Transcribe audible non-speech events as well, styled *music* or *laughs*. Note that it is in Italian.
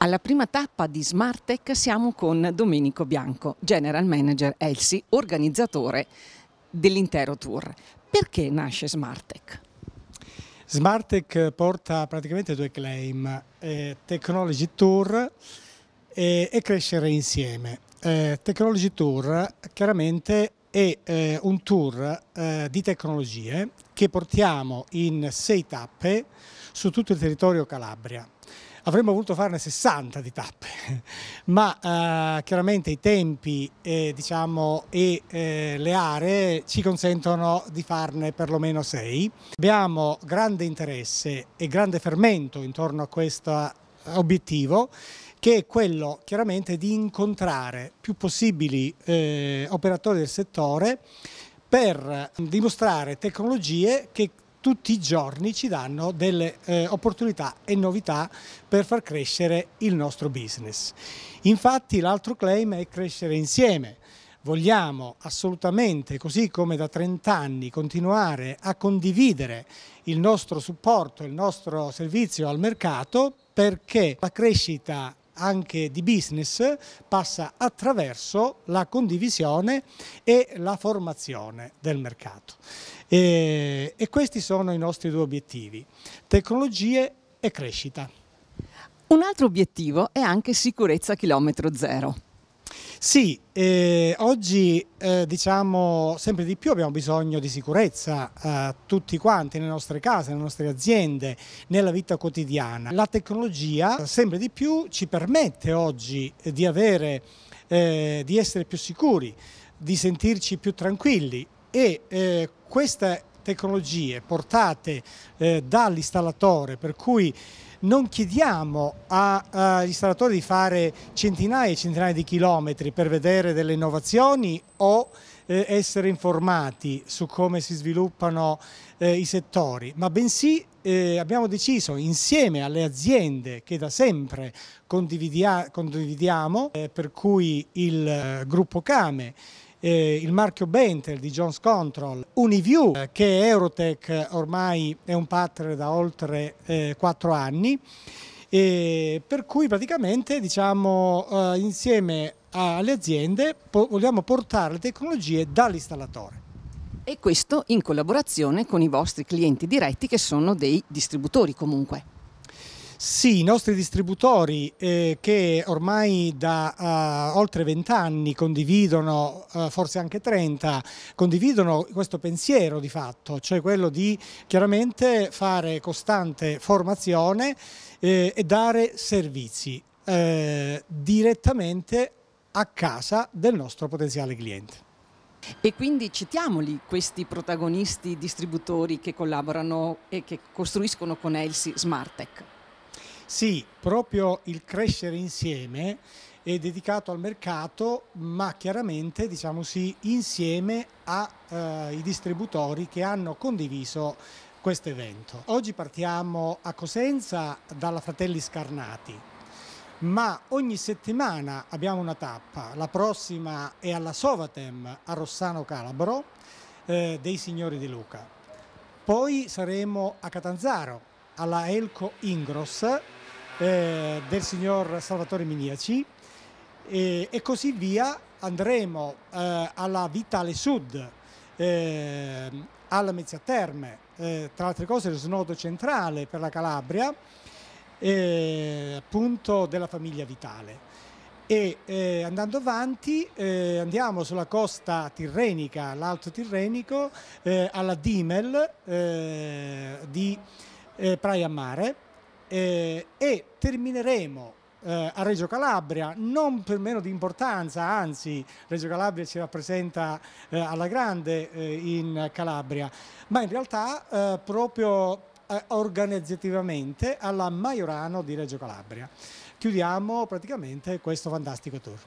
Alla prima tappa di Smart Tech siamo con Domenico Bianco, General Manager Elsi, organizzatore dell'intero tour. Perché nasce Smart Tech? Smart Tech porta praticamente due claim, eh, Technology Tour e, e crescere insieme. Eh, Technology Tour chiaramente è eh, un tour eh, di tecnologie che portiamo in sei tappe su tutto il territorio Calabria avremmo voluto farne 60 di tappe, *laughs* ma eh, chiaramente i tempi eh, diciamo, e eh, le aree ci consentono di farne perlomeno 6. Abbiamo grande interesse e grande fermento intorno a questo obiettivo che è quello chiaramente di incontrare più possibili eh, operatori del settore per eh, dimostrare tecnologie che tutti i giorni ci danno delle eh, opportunità e novità per far crescere il nostro business. Infatti l'altro claim è crescere insieme. Vogliamo assolutamente, così come da 30 anni, continuare a condividere il nostro supporto, il nostro servizio al mercato perché la crescita anche di business passa attraverso la condivisione e la formazione del mercato. E, e questi sono i nostri due obiettivi, tecnologie e crescita. Un altro obiettivo è anche sicurezza chilometro zero. Sì, eh, oggi eh, diciamo sempre di più abbiamo bisogno di sicurezza eh, tutti quanti nelle nostre case, nelle nostre aziende, nella vita quotidiana. La tecnologia sempre di più ci permette oggi di, avere, eh, di essere più sicuri, di sentirci più tranquilli e eh, queste tecnologie portate eh, dall'installatore per cui non chiediamo agli ristoratori di fare centinaia e centinaia di chilometri per vedere delle innovazioni o eh, essere informati su come si sviluppano eh, i settori, ma bensì eh, abbiamo deciso insieme alle aziende che da sempre condividia condividiamo, eh, per cui il eh, gruppo Came eh, il marchio Bentel di Jones Control, Uniview eh, che Eurotech ormai è un partner da oltre eh, 4 anni, per cui praticamente diciamo, eh, insieme alle aziende po vogliamo portare le tecnologie dall'installatore. E questo in collaborazione con i vostri clienti diretti che sono dei distributori comunque. Sì, i nostri distributori eh, che ormai da uh, oltre vent'anni condividono, uh, forse anche 30, condividono questo pensiero di fatto, cioè quello di chiaramente fare costante formazione eh, e dare servizi eh, direttamente a casa del nostro potenziale cliente. E quindi citiamoli questi protagonisti distributori che collaborano e che costruiscono con Elsie Smart Tech. Sì, proprio il crescere insieme è dedicato al mercato, ma chiaramente diciamo sì, insieme ai eh, distributori che hanno condiviso questo evento. Oggi partiamo a Cosenza dalla Fratelli Scarnati, ma ogni settimana abbiamo una tappa. La prossima è alla Sovatem a Rossano Calabro eh, dei Signori di Luca. Poi saremo a Catanzaro alla Elco Ingros eh, del signor Salvatore Miniaci e, e così via andremo eh, alla Vitale Sud, eh, alla Mezzia Terme, eh, tra altre cose lo snodo centrale per la Calabria, eh, appunto della famiglia Vitale. E eh, andando avanti andiamo sulla costa tirrenica, l'Alto Tirrenico, alla Dimel di Praia Mare, eh, e termineremo eh, a Reggio Calabria, non per meno di importanza, anzi Reggio Calabria ci rappresenta eh, alla grande eh, in Calabria, ma in realtà eh, proprio eh, organizzativamente alla Maiorano di Reggio Calabria. Chiudiamo praticamente questo fantastico tour.